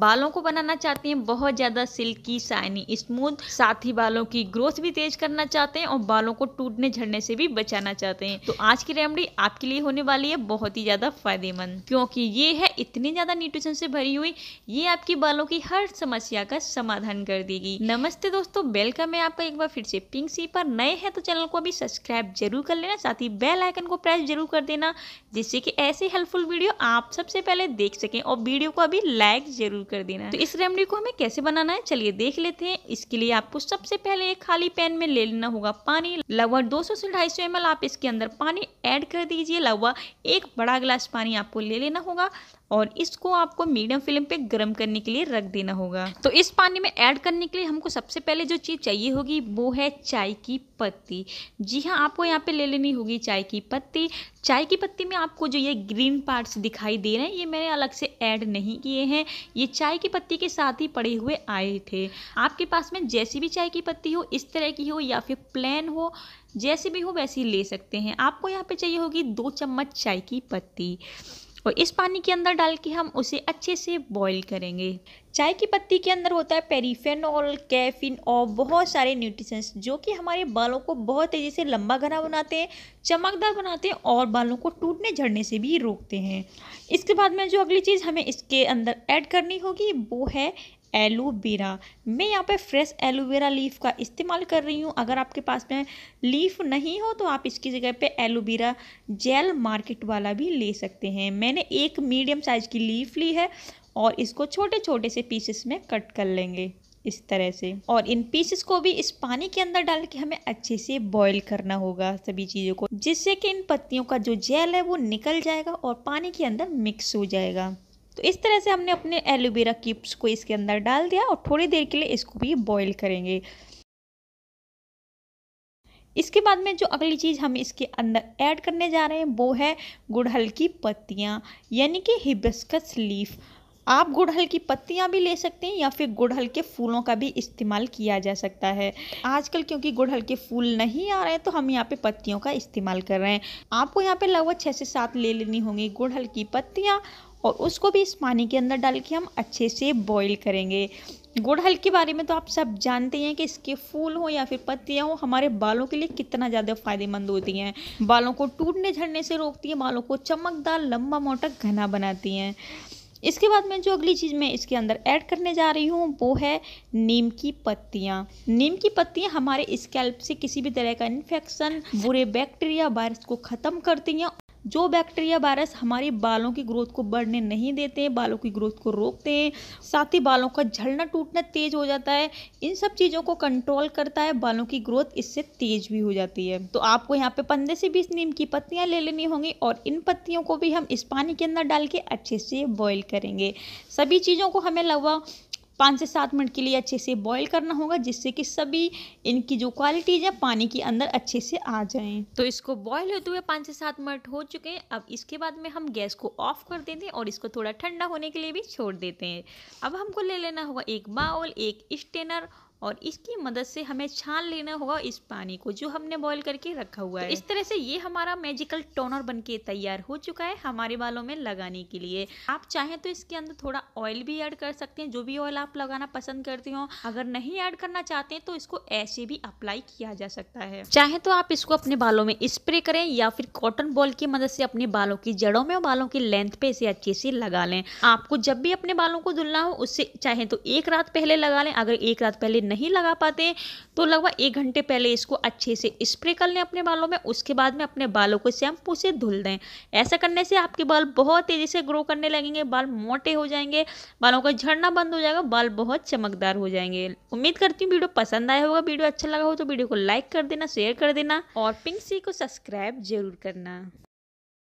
बालों को बनाना चाहते हैं बहुत ज़्यादा सिल्की साइनी स्मूथ साथ ही बालों की ग्रोथ भी तेज करना चाहते हैं और बालों को टूटने झड़ने से भी बचाना चाहते हैं तो आज की रेमडी आपके लिए होने वाली है बहुत ही ज़्यादा फायदेमंद क्योंकि ये है इतनी ज़्यादा न्यूट्रिशन से भरी हुई ये आपकी बालों की हर समस्या का समाधान कर देगी नमस्ते दोस्तों वेलकम है आपका एक बार फिर से पिंक सी पर नए है तो चैनल को अभी सब्सक्राइब जरूर कर लेना साथ ही बेल आइकन को प्रेस जरूर कर देना जिससे कि ऐसे हेल्पफुल वीडियो आप सबसे पहले देख सकें और वीडियो को अभी लाइक जरूर ज़रूर कर देना तो इस रेमडी को हमें कैसे बनाना है चलिए देख लेते हैं इसके लिए आपको सबसे पहले एक खाली पैन में ले लेना होगा पानी लगभग 200 से ढाई सौ आप इसके अंदर पानी ऐड कर दीजिए लगभग एक बड़ा गिलास पानी आपको ले लेना होगा और इसको आपको मीडियम फ्लेम पे गर्म करने के लिए रख देना होगा तो इस पानी में ऐड करने के लिए हमको सबसे पहले जो चीज़ चाहिए होगी वो है चाय की पत्ती जी हाँ आपको यहाँ पे ले लेनी होगी चाय की पत्ती चाय की पत्ती में आपको जो ये ग्रीन पार्ट्स दिखाई दे रहे हैं ये मैंने अलग से ऐड नहीं किए हैं ये चाय की पत्ती के साथ ही पड़े हुए आए थे आपके पास में जैसी भी चाय की पत्ती हो इस तरह की हो या फिर प्लेन हो जैसी भी हो वैसी ले सकते हैं आपको यहाँ पर चाहिए होगी दो चम्मच चाय की पत्ती और तो इस पानी के अंदर डाल के हम उसे अच्छे से बॉईल करेंगे चाय की पत्ती के अंदर होता है पेरीफेनॉल कैफिन और बहुत सारे न्यूट्रिशंस जो कि हमारे बालों को बहुत तेज़ी से लंबा घना बनाते हैं चमकदार बनाते हैं और बालों को टूटने झड़ने से भी रोकते हैं इसके बाद में जो अगली चीज़ हमें इसके अंदर ऐड करनी होगी वो है एलोवेरा मैं यहाँ पे फ्रेश एलोवेरा लीफ का इस्तेमाल कर रही हूँ अगर आपके पास में लीफ नहीं हो तो आप इसकी जगह पे एलोवेरा जेल मार्केट वाला भी ले सकते हैं मैंने एक मीडियम साइज़ की लीफ ली है और इसको छोटे छोटे से पीसेस में कट कर लेंगे इस तरह से और इन पीसेस को भी इस पानी के अंदर डाल के हमें अच्छे से बॉईल करना होगा सभी चीज़ों को जिससे कि इन पत्तियों का जो जेल है वो निकल जाएगा और पानी के अंदर मिक्स हो जाएगा तो इस तरह से हमने अपने एलोवेरा क्यूब्स को इसके अंदर डाल दिया और थोड़ी देर के लिए इसको भी बॉईल करेंगे इसके बाद में जो अगली चीज़ हम इसके अंदर ऐड करने जा रहे हैं वो है गुड़हल की पत्तियाँ यानी कि हिबिस्कस लीफ आप गुड़हल की पत्तियां भी ले सकते हैं या फिर गुड़हल के फूलों का भी इस्तेमाल किया जा सकता है आजकल क्योंकि गुड़हल के फूल नहीं आ रहे हैं तो हम यहाँ पे पत्तियों का इस्तेमाल कर रहे हैं आपको यहाँ पे लगभग छः से सात ले लेनी होंगी गुड़हल की पत्तियाँ और उसको भी इस पानी के अंदर डाल के हम अच्छे से बॉईल करेंगे गुड़हल के बारे में तो आप सब जानते हैं कि इसके फूल हो या फिर पत्तियां हो हमारे बालों के लिए कितना ज़्यादा फायदेमंद होती हैं बालों को टूटने झड़ने से रोकती हैं बालों को चमकदार लंबा मोटा घना बनाती हैं इसके बाद में जो अगली चीज़ मैं इसके अंदर ऐड करने जा रही हूँ वो है नीम की पत्तियाँ नीम की पत्तियाँ हमारे स्कैल्प से किसी भी तरह का इन्फेक्शन बुरे बैक्टीरिया वायरस को ख़त्म करती हैं जो बैक्टीरिया वायरस हमारे बालों की ग्रोथ को बढ़ने नहीं देते हैं बालों की ग्रोथ को रोकते हैं साथ ही बालों का झड़ना टूटना तेज हो जाता है इन सब चीज़ों को कंट्रोल करता है बालों की ग्रोथ इससे तेज भी हो जाती है तो आपको यहाँ पे पंद्रह से बीस नीम की पत्तियाँ ले लेनी होंगी और इन पत्तियों को भी हम इस पानी के अंदर डाल के अच्छे से बॉयल करेंगे सभी चीज़ों को हमें लगभग पाँच से सात मिनट के लिए अच्छे से बॉईल करना होगा जिससे कि सभी इनकी जो क्वालिटीज़ है पानी के अंदर अच्छे से आ जाएँ तो इसको बॉयल होते हुए पाँच से सात मिनट हो चुके हैं अब इसके बाद में हम गैस को ऑफ कर देते हैं और इसको थोड़ा ठंडा होने के लिए भी छोड़ देते हैं अब हमको ले लेना होगा एक बाउल एक स्टेनर और इसकी मदद से हमें छान लेना होगा इस पानी को जो हमने बॉईल करके रखा हुआ तो है तो इस तरह से ये हमारा मैजिकल टोनर बन के तैयार हो चुका है हमारे बालों में लगाने के लिए आप चाहें तो इसके अंदर थोड़ा ऑयल भी ऐड कर सकते हैं जो भी ऑयल आप लगाना पसंद करते हो अगर नहीं ऐड करना चाहते हैं तो इसको ऐसे भी अप्लाई किया जा सकता है चाहे तो आप इसको अपने बालों में स्प्रे करें या फिर कॉटन बॉल की मदद से अपने बालों की जड़ों में और बालों की लेंथ पे इसे अच्छे से लगा लें आपको जब भी अपने बालों को धुलना हो उससे चाहे तो एक रात पहले लगा लें अगर एक रात पहले नहीं लगा पाते तो लगभग एक घंटे पहले इसको अच्छे से स्प्रे कर लें अपने बालों में उसके बाद में अपने बालों को शैम्पू से धुल दें ऐसा करने से आपके बाल बहुत तेज़ी से ग्रो करने लगेंगे बाल मोटे हो जाएंगे बालों का झड़ना बंद हो जाएगा बाल बहुत चमकदार हो जाएंगे उम्मीद करती हूँ वीडियो पसंद आया होगा वीडियो अच्छा लगा हो तो वीडियो को लाइक कर देना शेयर कर देना और पिंक सी को सब्सक्राइब जरूर करना